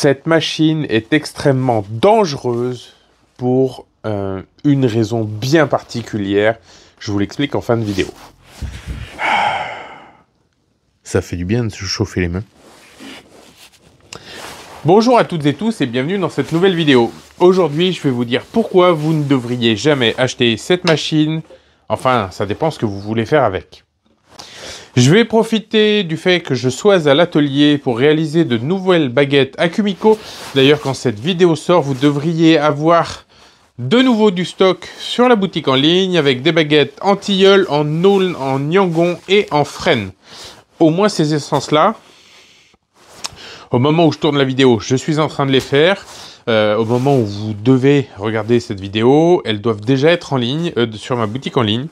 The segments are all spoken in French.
cette machine est extrêmement dangereuse pour euh, une raison bien particulière. Je vous l'explique en fin de vidéo. Ça fait du bien de se chauffer les mains. Bonjour à toutes et tous et bienvenue dans cette nouvelle vidéo. Aujourd'hui, je vais vous dire pourquoi vous ne devriez jamais acheter cette machine. Enfin, ça dépend ce que vous voulez faire avec. Je vais profiter du fait que je sois à l'atelier pour réaliser de nouvelles baguettes Akumiko. D'ailleurs, quand cette vidéo sort, vous devriez avoir de nouveau du stock sur la boutique en ligne avec des baguettes en tilleul, en aulne, en Nyangon et en frêne. Au moins ces essences-là, au moment où je tourne la vidéo, je suis en train de les faire. Euh, au moment où vous devez regarder cette vidéo, elles doivent déjà être en ligne euh, sur ma boutique en ligne.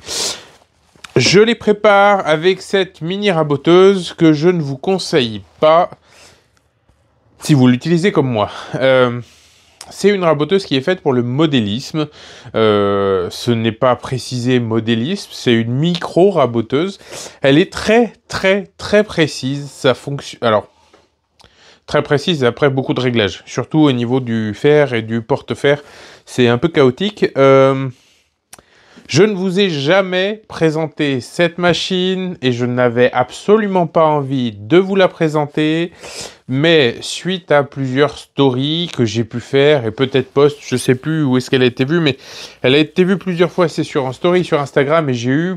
Je les prépare avec cette mini raboteuse que je ne vous conseille pas si vous l'utilisez comme moi. Euh, c'est une raboteuse qui est faite pour le modélisme. Euh, ce n'est pas précisé modélisme, c'est une micro-raboteuse. Elle est très très très précise. Ça fonctionne. Alors, très précise après beaucoup de réglages, surtout au niveau du fer et du porte-fer. C'est un peu chaotique. Euh, je ne vous ai jamais présenté cette machine et je n'avais absolument pas envie de vous la présenter. Mais suite à plusieurs stories que j'ai pu faire et peut-être post, je ne sais plus où est-ce qu'elle a été vue, mais elle a été vue plusieurs fois, c'est sur en story sur Instagram et j'ai eu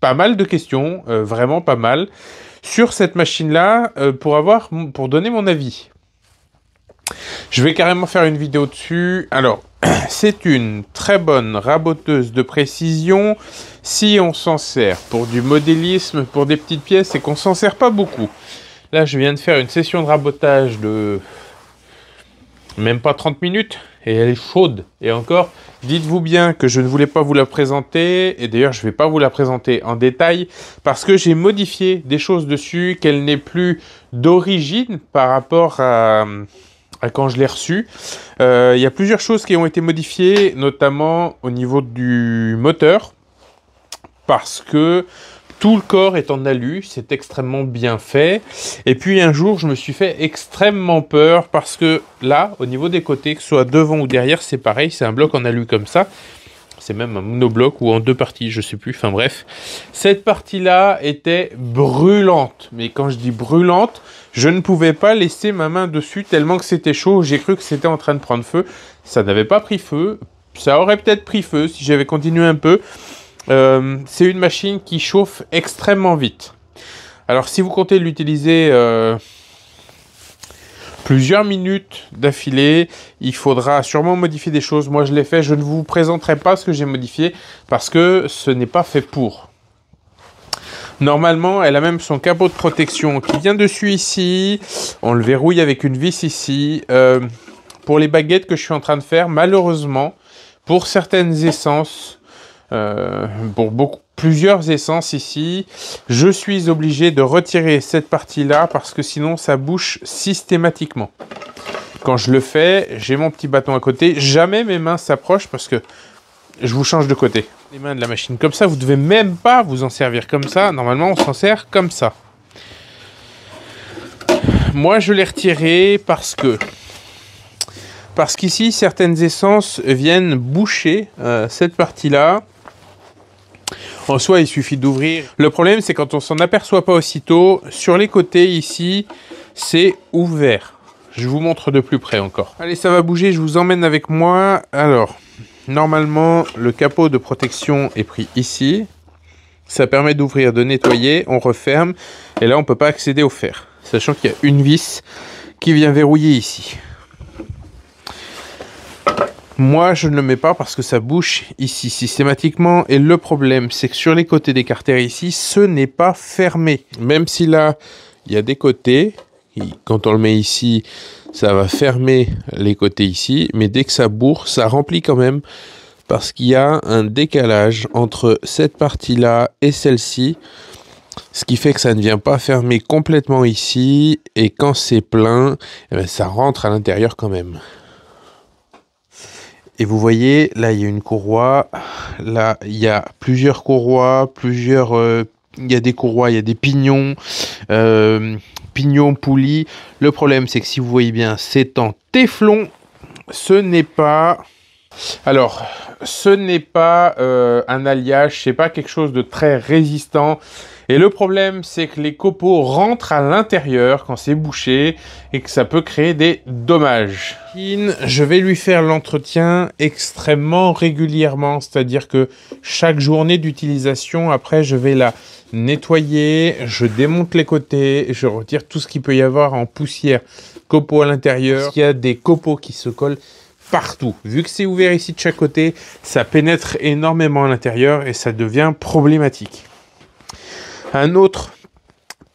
pas mal de questions, euh, vraiment pas mal, sur cette machine-là euh, pour avoir, pour donner mon avis. Je vais carrément faire une vidéo dessus. Alors, C'est une très bonne raboteuse de précision si on s'en sert pour du modélisme, pour des petites pièces et qu'on s'en sert pas beaucoup. Là, je viens de faire une session de rabotage de même pas 30 minutes et elle est chaude. Et encore, dites-vous bien que je ne voulais pas vous la présenter et d'ailleurs, je ne vais pas vous la présenter en détail parce que j'ai modifié des choses dessus qu'elle n'est plus d'origine par rapport à quand je l'ai reçu. Euh, il y a plusieurs choses qui ont été modifiées, notamment au niveau du moteur, parce que tout le corps est en alu, c'est extrêmement bien fait. Et puis un jour, je me suis fait extrêmement peur parce que là, au niveau des côtés, que ce soit devant ou derrière, c'est pareil, c'est un bloc en alu comme ça. C'est même un monobloc ou en deux parties, je sais plus. Enfin bref, cette partie-là était brûlante. Mais quand je dis brûlante, je ne pouvais pas laisser ma main dessus tellement que c'était chaud. J'ai cru que c'était en train de prendre feu. Ça n'avait pas pris feu. Ça aurait peut-être pris feu si j'avais continué un peu. Euh, c'est une machine qui chauffe extrêmement vite. Alors si vous comptez l'utiliser euh, plusieurs minutes d'affilée, il faudra sûrement modifier des choses. Moi je l'ai fait, je ne vous présenterai pas ce que j'ai modifié parce que ce n'est pas fait pour. Normalement, elle a même son capot de protection qui vient dessus ici. On le verrouille avec une vis ici. Euh, pour les baguettes que je suis en train de faire, malheureusement, pour certaines essences, euh, pour plusieurs essences ici, je suis obligé de retirer cette partie-là parce que sinon ça bouche systématiquement. Quand je le fais, j'ai mon petit bâton à côté. Jamais mes mains s'approchent parce que je vous change de côté les mains de la machine comme ça, vous devez même pas vous en servir comme ça. Normalement, on s'en sert comme ça. Moi, je l'ai retiré parce que parce qu'ici, certaines essences viennent boucher euh, cette partie-là. En soi, il suffit d'ouvrir. Le problème, c'est quand on s'en aperçoit pas aussitôt, sur les côtés ici, c'est ouvert. Je vous montre de plus près encore. Allez, ça va bouger, je vous emmène avec moi. Alors, Normalement, le capot de protection est pris ici. Ça permet d'ouvrir, de nettoyer, on referme. Et là, on ne peut pas accéder au fer. Sachant qu'il y a une vis qui vient verrouiller ici. Moi, je ne le mets pas parce que ça bouche ici systématiquement. Et le problème, c'est que sur les côtés des carters ici, ce n'est pas fermé. Même si là, il y a des côtés. Quand on le met ici, ça va fermer les côtés ici, mais dès que ça bourre, ça remplit quand même parce qu'il y a un décalage entre cette partie-là et celle-ci, ce qui fait que ça ne vient pas fermer complètement ici, et quand c'est plein, eh ben, ça rentre à l'intérieur quand même. Et vous voyez, là il y a une courroie, là il y a plusieurs courroies, plusieurs... Euh, il y a des courroies, il y a des pignons, euh, pignon poulie. Le problème, c'est que si vous voyez bien, c'est en téflon. Ce n'est pas alors, ce n'est pas euh, un alliage, c'est pas quelque chose de très résistant. Et le problème, c'est que les copeaux rentrent à l'intérieur quand c'est bouché et que ça peut créer des dommages. Je vais lui faire l'entretien extrêmement régulièrement, c'est-à-dire que chaque journée d'utilisation, après, je vais la nettoyer, je démonte les côtés, je retire tout ce qu'il peut y avoir en poussière, copeaux à l'intérieur. Il y a des copeaux qui se collent partout. Vu que c'est ouvert ici de chaque côté, ça pénètre énormément à l'intérieur et ça devient problématique. Un autre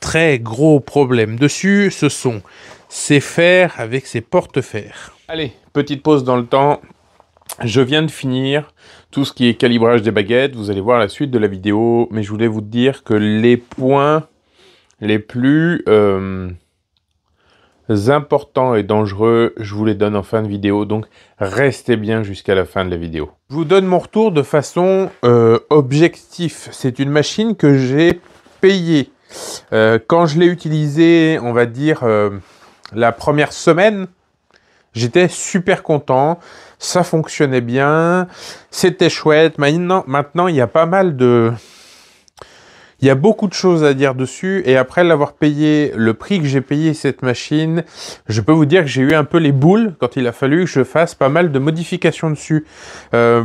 très gros problème dessus, ce sont ces fers avec ces porte-fers. Allez, petite pause dans le temps. Je viens de finir tout ce qui est calibrage des baguettes. Vous allez voir la suite de la vidéo, mais je voulais vous dire que les points les plus... Euh, importants et dangereux, je vous les donne en fin de vidéo, donc restez bien jusqu'à la fin de la vidéo. Je vous donne mon retour de façon euh, objectif. C'est une machine que j'ai payée. Euh, quand je l'ai utilisée, on va dire euh, la première semaine, j'étais super content, ça fonctionnait bien, c'était chouette. Maintenant, maintenant, il y a pas mal de il y a beaucoup de choses à dire dessus et après l'avoir payé le prix que j'ai payé cette machine, je peux vous dire que j'ai eu un peu les boules quand il a fallu que je fasse pas mal de modifications dessus. Euh,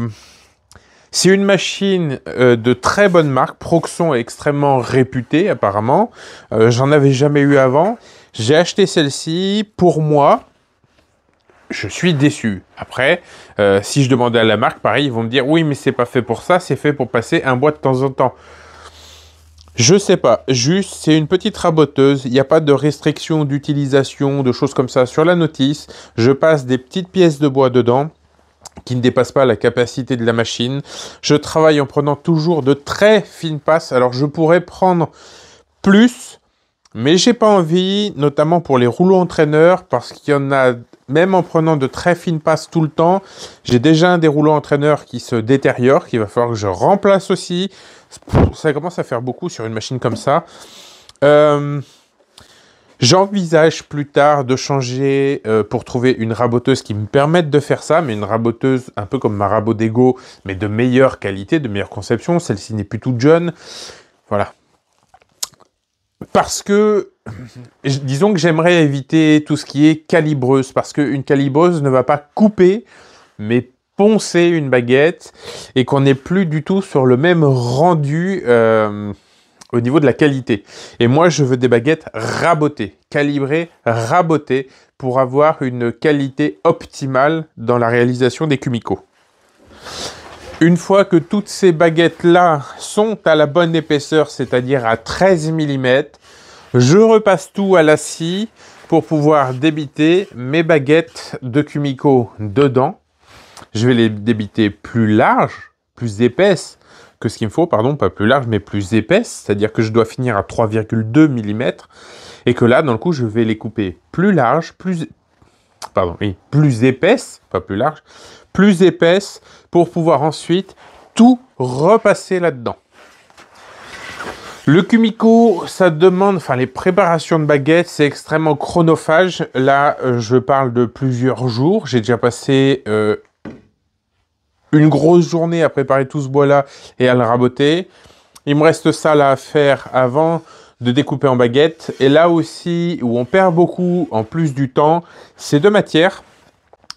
c'est une machine euh, de très bonne marque. Proxon est extrêmement réputée apparemment. Euh, j'en avais jamais eu avant. J'ai acheté celle-ci pour moi. Je suis déçu. Après, si je demandais à la marque, pareil, ils vont me dire oui, mais c'est pas fait pour ça, c'est fait pour passer un bois de temps en temps. Je sais pas, juste c'est une petite raboteuse, il n'y a pas de restriction d'utilisation, de choses comme ça sur la notice. Je passe des petites pièces de bois dedans qui ne dépassent pas la capacité de la machine. Je travaille en prenant toujours de très fines passes, alors je pourrais prendre plus, mais j'ai pas envie, notamment pour les rouleaux entraîneurs, parce qu'il y en a, même en prenant de très fines passes tout le temps, j'ai déjà un des rouleaux entraîneurs qui se détériore, qu'il va falloir que je remplace aussi ça commence à faire beaucoup sur une machine comme ça. Euh, j'envisage plus tard de changer euh, pour trouver une raboteuse qui me permette de faire ça, mais une raboteuse un peu comme ma rabot d'ego, mais de meilleure qualité, de meilleure conception. Celle-ci n'est plus toute jeune. Voilà. Parce que, disons que j'aimerais éviter tout ce qui est calibreuse, parce qu'une calibreuse ne va pas couper, mais poncer une baguette et qu'on n'est plus du tout sur le même rendu euh, au niveau de la qualité. Et moi, je veux des baguettes rabotées, calibrées, rabotées pour avoir une qualité optimale dans la réalisation des cumicots. Une fois que toutes ces baguettes-là sont à la bonne épaisseur, c'est-à-dire à 13 mm, je repasse tout à la scie pour pouvoir débiter mes baguettes de Cumico dedans je vais les débiter plus larges, plus épaisse que ce qu'il me faut, pardon, pas plus large, mais plus épaisse, c'est-à-dire que je dois finir à 3,2 mm, et que là, dans le coup, je vais les couper plus large, plus... Pardon, oui, plus épaisse, pas plus large, plus épaisse, pour pouvoir ensuite tout repasser là-dedans. Le kumiko, ça demande, enfin les préparations de baguettes, c'est extrêmement chronophage. Là, euh, je parle de plusieurs jours. J'ai déjà passé euh, une grosse journée à préparer tout ce bois-là et à le raboter. Il me reste ça là à faire avant de découper en baguette. Et là aussi, où on perd beaucoup en plus du temps, c'est de matière,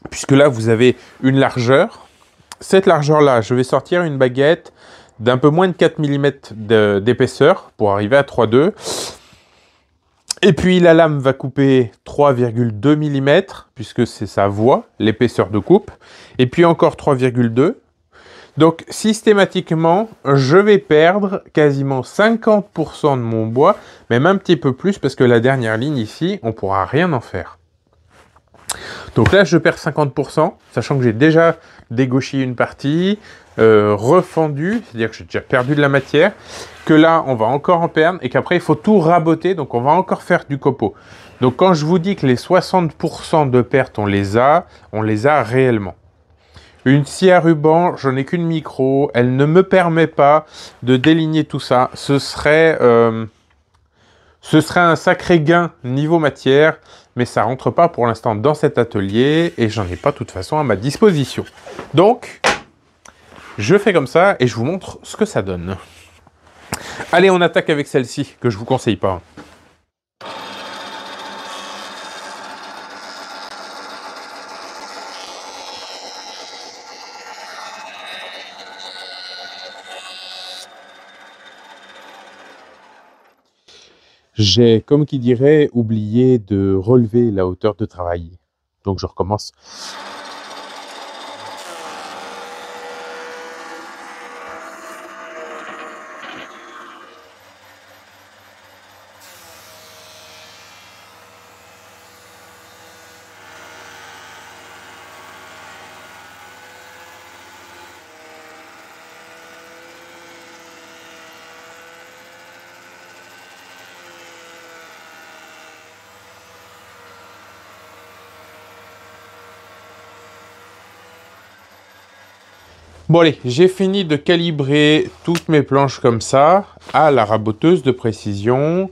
puisque là vous avez une largeur. Cette largeur-là, je vais sortir une baguette d'un peu moins de 4 mm d'épaisseur pour arriver à 3,2 et puis la lame va couper 3,2 mm, puisque c'est sa voie, l'épaisseur de coupe. Et puis encore 3,2. Donc systématiquement, je vais perdre quasiment 50% de mon bois, même un petit peu plus, parce que la dernière ligne ici, on ne pourra rien en faire. Donc là, je perds 50%, sachant que j'ai déjà dégauchi une partie, euh, refendu, c'est-à-dire que j'ai déjà perdu de la matière, que là on va encore en perdre et qu'après il faut tout raboter, donc on va encore faire du copeau. Donc quand je vous dis que les 60% de pertes on les a, on les a réellement. Une scie à ruban, j'en ai qu'une micro, elle ne me permet pas de déligner tout ça. Ce serait, euh, ce serait un sacré gain niveau matière, mais ça rentre pas pour l'instant dans cet atelier et j'en ai pas de toute façon à ma disposition. Donc, je fais comme ça et je vous montre ce que ça donne. Allez, on attaque avec celle-ci, que je vous conseille pas. J'ai, comme qui dirait, oublié de relever la hauteur de travail. Donc je recommence Bon allez, j'ai fini de calibrer toutes mes planches comme ça à la raboteuse de précision.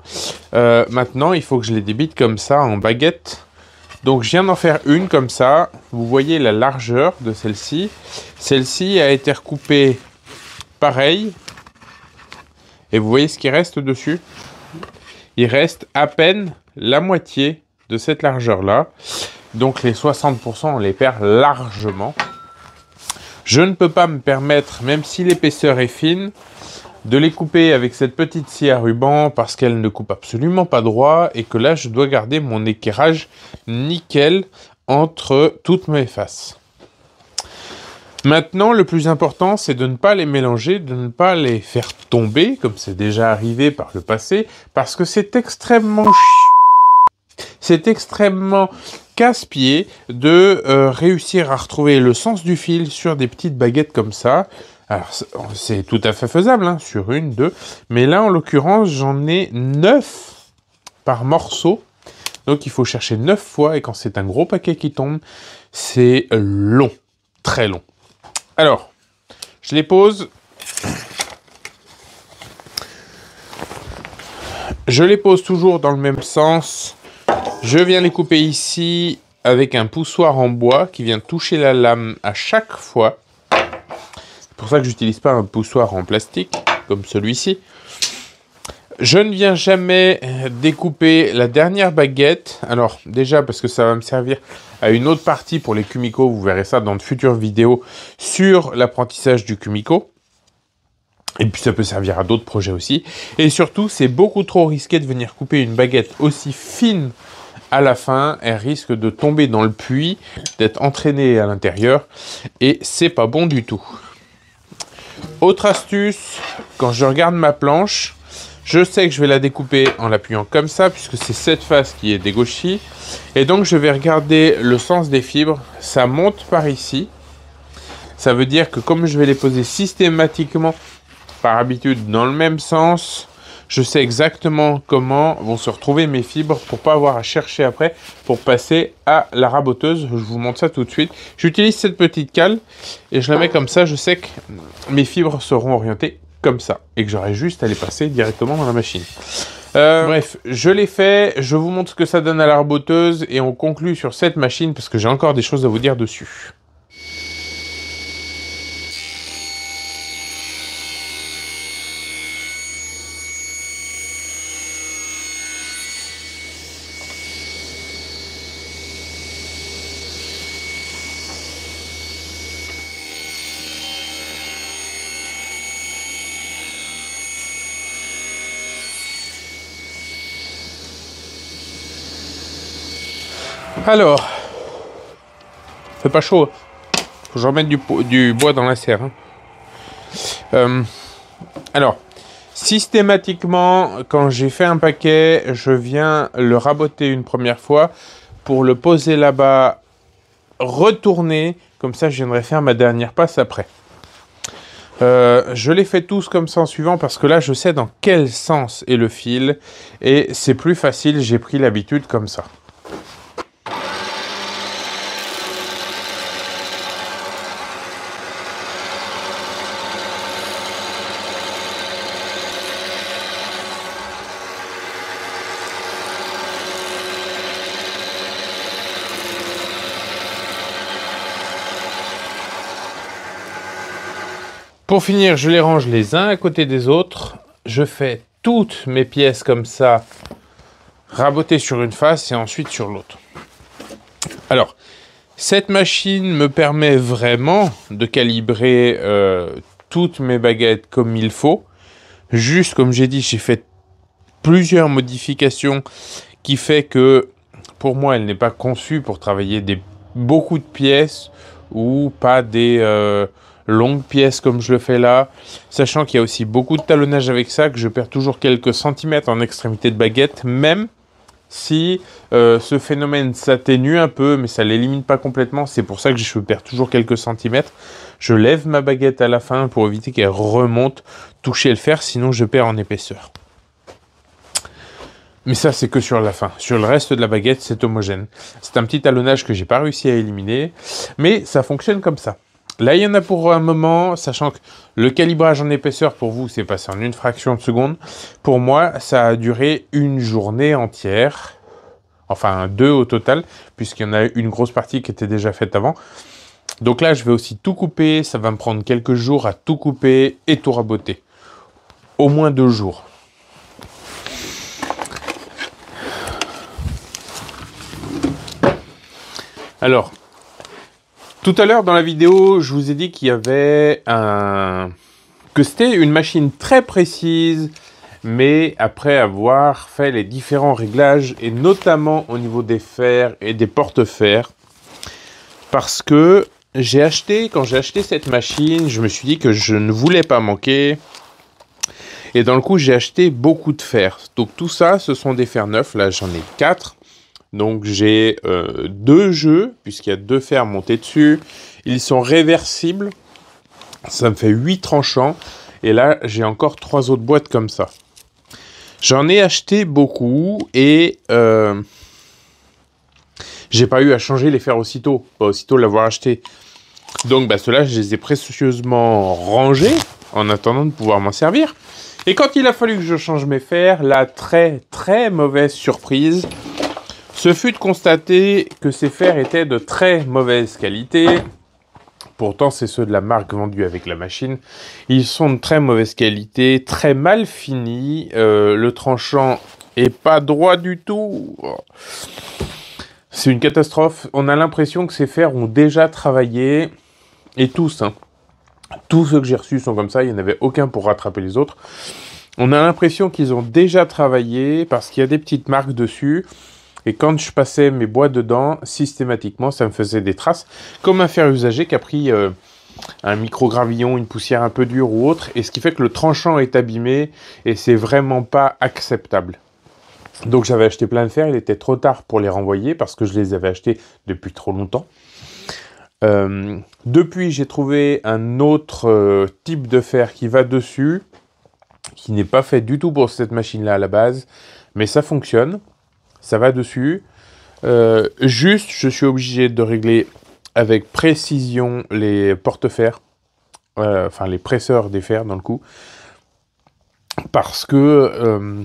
Euh, maintenant, il faut que je les débite comme ça en baguette. Donc je viens d'en faire une comme ça. Vous voyez la largeur de celle-ci. Celle-ci a été recoupée pareil. Et vous voyez ce qui reste dessus Il reste à peine la moitié de cette largeur-là. Donc les 60%, on les perd largement. Je ne peux pas me permettre, même si l'épaisseur est fine, de les couper avec cette petite scie à ruban parce qu'elle ne coupe absolument pas droit et que là je dois garder mon équerrage nickel entre toutes mes faces. Maintenant, le plus important, c'est de ne pas les mélanger, de ne pas les faire tomber, comme c'est déjà arrivé par le passé, parce que c'est extrêmement C'est extrêmement casse-pied de euh, réussir à retrouver le sens du fil sur des petites baguettes comme ça. Alors, c'est tout à fait faisable, hein, sur une, deux. Mais là, en l'occurrence, j'en ai neuf par morceau. Donc, il faut chercher neuf fois. Et quand c'est un gros paquet qui tombe, c'est long. Très long. Alors, je les pose. Je les pose toujours dans le même sens je viens les couper ici avec un poussoir en bois qui vient toucher la lame à chaque fois. C'est pour ça que j'utilise pas un poussoir en plastique comme celui-ci. Je ne viens jamais découper la dernière baguette. Alors déjà parce que ça va me servir à une autre partie pour les kumiko, vous verrez ça dans de futures vidéos sur l'apprentissage du kumiko. Et puis ça peut servir à d'autres projets aussi. Et surtout, c'est beaucoup trop risqué de venir couper une baguette aussi fine à la fin, elle risque de tomber dans le puits, d'être entraînée à l'intérieur, et c'est pas bon du tout. Autre astuce, quand je regarde ma planche, je sais que je vais la découper en l'appuyant comme ça, puisque c'est cette face qui est dégauchie. Et donc je vais regarder le sens des fibres. Ça monte par ici. Ça veut dire que comme je vais les poser systématiquement par habitude dans le même sens, je sais exactement comment vont se retrouver mes fibres pour pas avoir à chercher après pour passer à la raboteuse. Je vous montre ça tout de suite. J'utilise cette petite cale et je la mets comme ça. Je sais que mes fibres seront orientées comme ça et que j'aurai juste à les passer directement dans la machine. Euh, euh, bref, je l'ai fait, je vous montre ce que ça donne à la raboteuse et on conclut sur cette machine parce que j'ai encore des choses à vous dire dessus. Alors, fait pas chaud. Faut que je remette du, bois dans la serre. Hein. Euh, alors, systématiquement, quand j'ai fait un paquet, je viens le raboter une première fois pour le poser là-bas, retourner. Comme ça, je viendrai faire ma dernière passe après. Euh, je les fais tous comme ça en suivant parce que là, je sais dans quel sens est le fil et c'est plus facile. J'ai pris l'habitude comme ça. Pour finir, je les range les uns à côté des autres. Je fais toutes mes pièces comme ça, rabotées sur une face et ensuite sur l'autre. Alors, cette machine me permet vraiment de calibrer euh, toutes mes baguettes comme il faut. Juste, comme j'ai dit, j'ai fait plusieurs modifications qui fait que, pour moi, elle n'est pas conçue pour travailler des, beaucoup de pièces ou pas des... Euh, longue pièce comme je le fais là, sachant qu'il y a aussi beaucoup de talonnage avec ça, que je perds toujours quelques centimètres en extrémité de baguette, même si euh, ce phénomène s'atténue un peu, mais ça l'élimine pas complètement, c'est pour ça que je perds toujours quelques centimètres. Je lève ma baguette à la fin pour éviter qu'elle remonte toucher le fer, sinon je perds en épaisseur. Mais ça, c'est que sur la fin. Sur le reste de la baguette, c'est homogène. C'est un petit talonnage que j'ai pas réussi à éliminer, mais ça fonctionne comme ça. Là, il y en a pour un moment, sachant que le calibrage en épaisseur pour vous, c'est passé en une fraction de seconde. Pour moi, ça a duré une journée entière. Enfin, deux au total, puisqu'il y en a une grosse partie qui était déjà faite avant. Donc là, je vais aussi tout couper. Ça va me prendre quelques jours à tout couper et tout raboter. Au moins deux jours. Alors, tout à l'heure dans la vidéo, je vous ai dit qu'il y avait un... que c'était une machine très précise, mais après avoir fait les différents réglages, et notamment au niveau des fers et des porte-fers, parce que j'ai acheté, quand j'ai acheté cette machine, je me suis dit que je ne voulais pas manquer. Et dans le coup, j'ai acheté beaucoup de fers. Donc tout ça, ce sont des fers neufs. Là, j'en ai quatre. Donc j'ai euh, deux jeux, puisqu'il y a deux fers montés dessus. Ils sont réversibles. Ça me fait huit tranchants. Et là, j'ai encore trois autres boîtes comme ça. J'en ai acheté beaucoup et euh, j'ai pas eu à changer les fers aussitôt, pas aussitôt l'avoir acheté. Donc bah, ceux-là, je les ai précieusement rangés en attendant de pouvoir m'en servir. Et quand il a fallu que je change mes fers, la très très mauvaise surprise, ce fut de constater que ces fers étaient de très mauvaise qualité. Pourtant, c'est ceux de la marque vendue avec la machine. Ils sont de très mauvaise qualité, très mal finis. Euh, le tranchant est pas droit du tout. C'est une catastrophe. On a l'impression que ces fers ont déjà travaillé. Et tous, hein. Tous ceux que j'ai reçus sont comme ça. Il n'y en avait aucun pour rattraper les autres. On a l'impression qu'ils ont déjà travaillé parce qu'il y a des petites marques dessus. Et quand je passais mes bois dedans, systématiquement, ça me faisait des traces, comme un fer usagé qui a pris euh, un micro-gravillon, une poussière un peu dure ou autre, et ce qui fait que le tranchant est abîmé, et c'est vraiment pas acceptable. Donc j'avais acheté plein de fer, il était trop tard pour les renvoyer, parce que je les avais achetés depuis trop longtemps. Euh, depuis, j'ai trouvé un autre euh, type de fer qui va dessus, qui n'est pas fait du tout pour cette machine-là à la base, mais ça fonctionne ça va dessus. Euh, juste, je suis obligé de régler avec précision les porte-fers, euh, enfin les presseurs des fers dans le coup, parce que euh,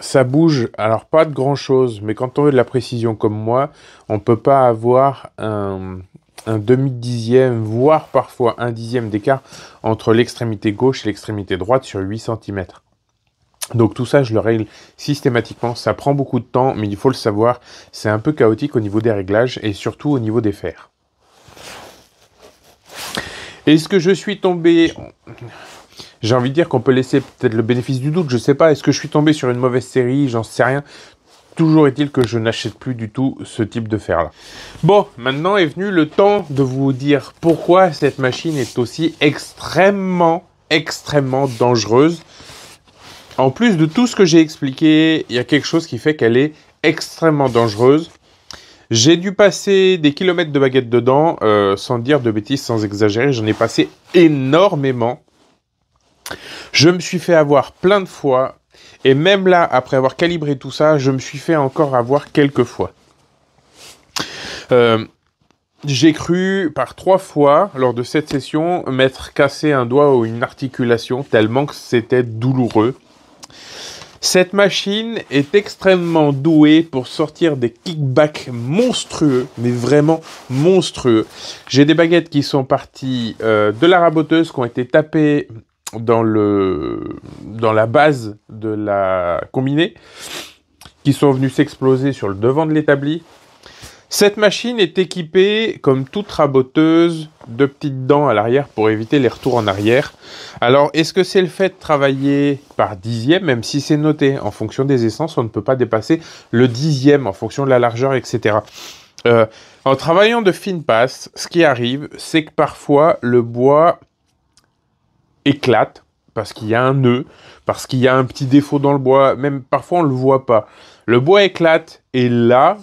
ça bouge, alors pas de grand-chose, mais quand on veut de la précision comme moi, on ne peut pas avoir un, un demi-dixième, voire parfois un dixième d'écart entre l'extrémité gauche et l'extrémité droite sur 8 cm. Donc tout ça, je le règle systématiquement. Ça prend beaucoup de temps, mais il faut le savoir. C'est un peu chaotique au niveau des réglages et surtout au niveau des fers. Est-ce que je suis tombé... J'ai envie de dire qu'on peut laisser peut-être le bénéfice du doute, je ne sais pas. Est-ce que je suis tombé sur une mauvaise série J'en sais rien. Toujours est-il que je n'achète plus du tout ce type de fer là. Bon, maintenant est venu le temps de vous dire pourquoi cette machine est aussi extrêmement, extrêmement dangereuse en plus de tout ce que j'ai expliqué, il y a quelque chose qui fait qu'elle est extrêmement dangereuse. J'ai dû passer des kilomètres de baguette dedans, euh, sans dire de bêtises, sans exagérer. J'en ai passé énormément. Je me suis fait avoir plein de fois. Et même là, après avoir calibré tout ça, je me suis fait encore avoir quelques fois. Euh, j'ai cru par trois fois, lors de cette session, m'être cassé un doigt ou une articulation, tellement que c'était douloureux. Cette machine est extrêmement douée pour sortir des kickbacks monstrueux, mais vraiment monstrueux. J'ai des baguettes qui sont parties euh, de la raboteuse, qui ont été tapées dans, le, dans la base de la combinée, qui sont venues s'exploser sur le devant de l'établi. Cette machine est équipée, comme toute raboteuse, deux petites dents à l'arrière pour éviter les retours en arrière. Alors, est-ce que c'est le fait de travailler par dixième, même si c'est noté En fonction des essences, on ne peut pas dépasser le dixième en fonction de la largeur, etc. Euh, en travaillant de fine passe, ce qui arrive, c'est que parfois le bois éclate parce qu'il y a un nœud, parce qu'il y a un petit défaut dans le bois, même parfois on ne le voit pas. Le bois éclate et là,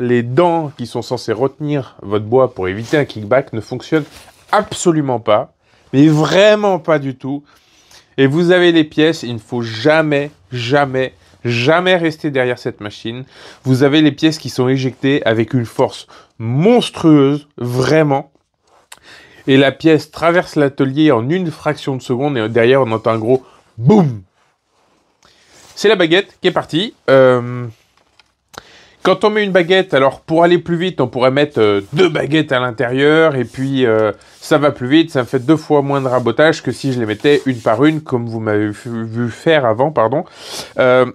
les dents qui sont censées retenir votre bois pour éviter un kickback ne fonctionnent absolument pas, mais vraiment pas du tout. Et vous avez les pièces, il ne faut jamais, jamais, jamais rester derrière cette machine. Vous avez les pièces qui sont éjectées avec une force monstrueuse, vraiment. Et la pièce traverse l'atelier en une fraction de seconde et derrière on entend un gros boum. C'est la baguette qui est partie. Euh, quand on met une baguette, alors pour aller plus vite, on pourrait mettre euh, deux baguettes à l'intérieur et puis euh, ça va plus vite, ça me fait deux fois moins de rabotage que si je les mettais une par une, comme vous m'avez vu faire avant, pardon. Euh,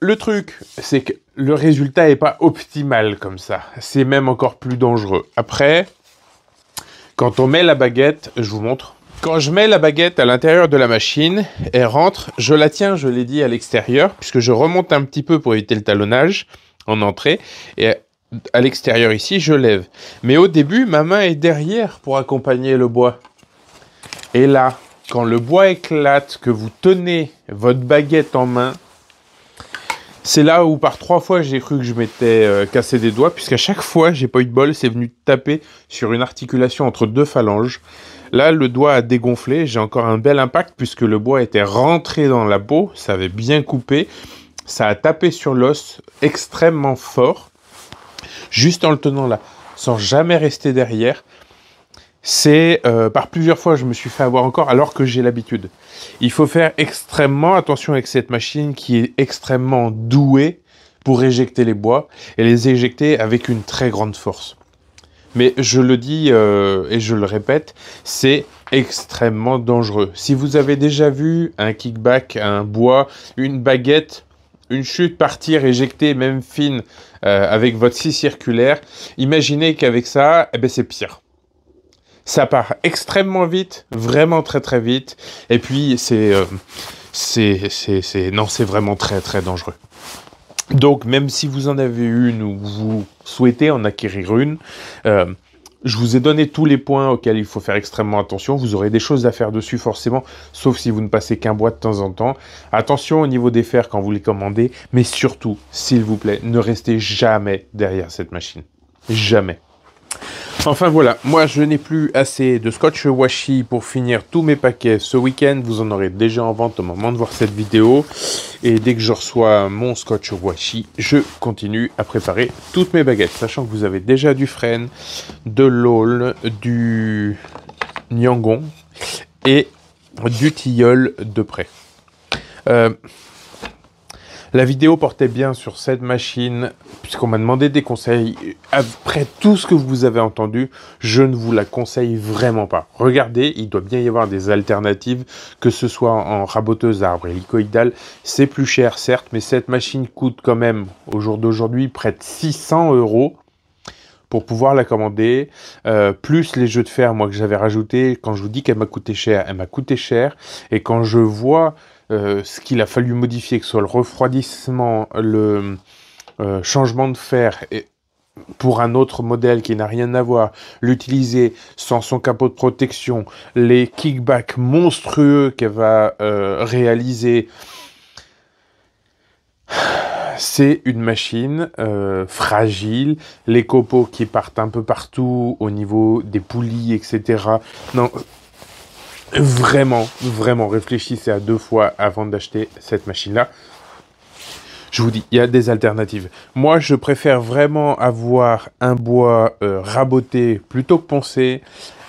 le truc, c'est que le résultat n'est pas optimal comme ça. C'est même encore plus dangereux. Après, quand on met la baguette, je vous montre. Quand je mets la baguette à l'intérieur de la machine, elle rentre, je la tiens, je l'ai dit, à l'extérieur, puisque je remonte un petit peu pour éviter le talonnage entrée. Et à l'extérieur ici, je lève. Mais au début, ma main est derrière pour accompagner le bois. Et là, quand le bois éclate, que vous tenez votre baguette en main, c'est là où par trois fois j'ai cru que je m'étais euh, cassé des doigts, puisqu'à chaque fois j'ai pas eu de bol, c'est venu taper sur une articulation entre deux phalanges. Là, le doigt a dégonflé, j'ai encore un bel impact puisque le bois était rentré dans la peau, ça avait bien coupé. Ça a tapé sur l'os extrêmement fort, juste en le tenant là, sans jamais rester derrière. C'est euh, par plusieurs fois je me suis fait avoir encore alors que j'ai l'habitude. Il faut faire extrêmement attention avec cette machine qui est extrêmement douée pour éjecter les bois et les éjecter avec une très grande force. Mais je le dis euh, et je le répète, c'est extrêmement dangereux. Si vous avez déjà vu un kickback, un bois, une baguette, une chute, partir, éjecter, même fine, euh, avec votre scie circulaire, imaginez qu'avec ça, eh ben, c'est pire. Ça part extrêmement vite, vraiment très très vite, et puis euh, c'est... non, c'est vraiment très très dangereux. Donc, même si vous en avez une ou vous souhaitez en acquérir une, euh, je vous ai donné tous les points auxquels il faut faire extrêmement attention. Vous aurez des choses à faire dessus forcément, sauf si vous ne passez qu'un bois de temps en temps. Attention au niveau des fers quand vous les commandez, mais surtout, s'il vous plaît, ne restez jamais derrière cette machine. Jamais. Enfin voilà, moi je n'ai plus assez de scotch washi pour finir tous mes paquets ce week-end. Vous en aurez déjà en vente au moment de voir cette vidéo. Et dès que je reçois mon scotch washi, je continue à préparer toutes mes baguettes. Sachant que vous avez déjà du frêne, de l'aul, du nyangon et du tilleul de près. Euh, la vidéo portait bien sur cette machine, puisqu'on m'a demandé des conseils. Après tout ce que vous avez entendu, je ne vous la conseille vraiment pas. Regardez, il doit bien y avoir des alternatives, que ce soit en raboteuse arbre hélicoïdale. C'est plus cher, certes, mais cette machine coûte quand même, au jour d'aujourd'hui, près de 600 euros pour pouvoir la commander, euh, plus les jeux de fer, moi, que j'avais rajouté. Quand je vous dis qu'elle m'a coûté cher, elle m'a coûté cher. Et quand je vois euh, ce qu'il a fallu modifier, que ce soit le refroidissement, le euh, changement de fer et pour un autre modèle qui n'a rien à voir, l'utiliser sans son capot de protection, les kickbacks monstrueux qu'elle va euh, réaliser, c'est une machine fragile, les copeaux qui partent un peu partout au niveau des poulies, etc. Non, Vraiment, vraiment, réfléchissez à deux fois avant d'acheter cette machine-là. Je vous dis, il y a des alternatives. Moi, je préfère vraiment avoir un bois euh, raboté plutôt que poncé.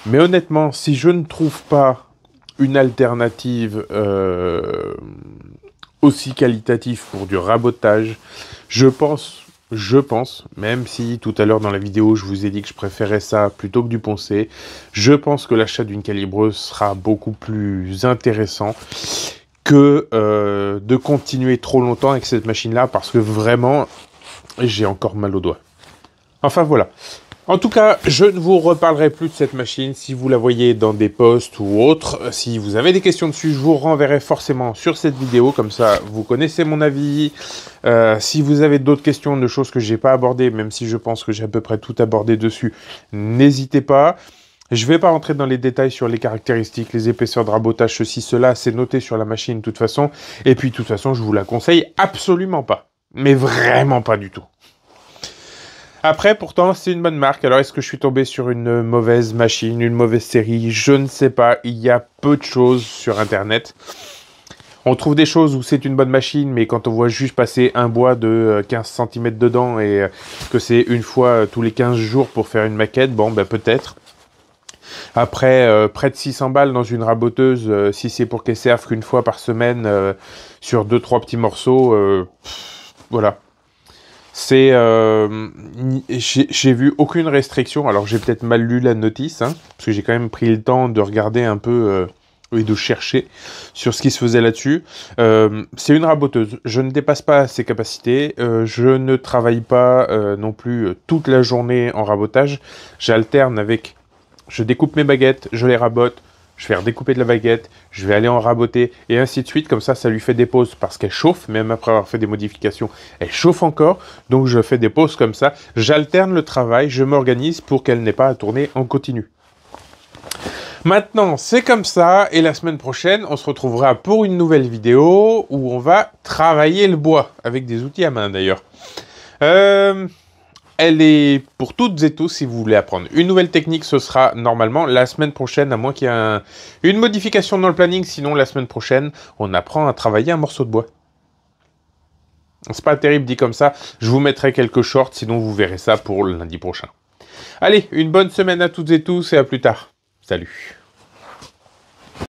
Mais honnêtement, si je ne trouve pas une alternative euh, aussi qualitative pour du rabotage, je pense je pense, même si tout à l'heure dans la vidéo je vous ai dit que je préférais ça plutôt que du poncé, je pense que l'achat d'une calibreuse sera beaucoup plus intéressant que euh, de continuer trop longtemps avec cette machine-là parce que vraiment j'ai encore mal au doigt. Enfin voilà, en tout cas, je ne vous reparlerai plus de cette machine si vous la voyez dans des posts ou autres. Euh, si vous avez des questions dessus, je vous renverrai forcément sur cette vidéo, comme ça vous connaissez mon avis. Euh, si vous avez d'autres questions de choses que j'ai pas abordées, même si je pense que j'ai à peu près tout abordé dessus, n'hésitez pas. Je ne vais pas rentrer dans les détails sur les caractéristiques, les épaisseurs de rabotage, ceci, cela, c'est noté sur la machine de toute façon. Et puis de toute façon, je vous la conseille absolument pas. Mais vraiment pas du tout. Après, pourtant, c'est une bonne marque. Alors, est-ce que je suis tombé sur une mauvaise machine, une mauvaise série Je ne sais pas. Il y a peu de choses sur Internet. On trouve des choses où c'est une bonne machine, mais quand on voit juste passer un bois de 15 euh, cm dedans et euh, que c'est une fois euh, tous les 15 jours pour faire une maquette, bon, ben peut-être. Après, près de 600 balles dans une raboteuse, si c'est pour qu'elle serve qu'une fois par semaine sur 2-3 petits morceaux, voilà. C'est, euh, j'ai vu aucune restriction. Alors j'ai peut-être mal lu la notice, hein, parce que j'ai quand même pris le temps de regarder un peu euh, et de chercher sur ce qui se faisait là-dessus. Euh, c'est une raboteuse. Je ne dépasse pas ses capacités. je ne travaille pas non plus toute la journée en rabotage. J'alterne avec. Je découpe mes baguettes, je les rabote, je vais redécouper de la baguette, je vais aller en raboter, et ainsi de suite. Comme ça, ça lui fait des pauses parce qu'elle chauffe, même après avoir fait des modifications, elle chauffe encore. Donc je fais des pauses comme ça. J'alterne le travail, je m'organise pour qu'elle n'ait pas à tourner en continu. Maintenant, c'est comme ça, et la semaine prochaine, on se retrouvera pour une nouvelle vidéo où on va travailler le bois, avec des outils à main d'ailleurs. Euh, elle est pour toutes et tous si vous voulez apprendre. Une nouvelle technique, ce sera normalement la semaine prochaine, à moins qu'il y ait une modification dans le planning. Sinon, la semaine prochaine, on apprend à travailler un morceau de bois. C'est pas terrible dit comme ça. Je vous mettrai quelques shorts, sinon vous verrez ça pour lundi prochain. Allez, une bonne semaine à toutes et tous et à plus tard. Salut.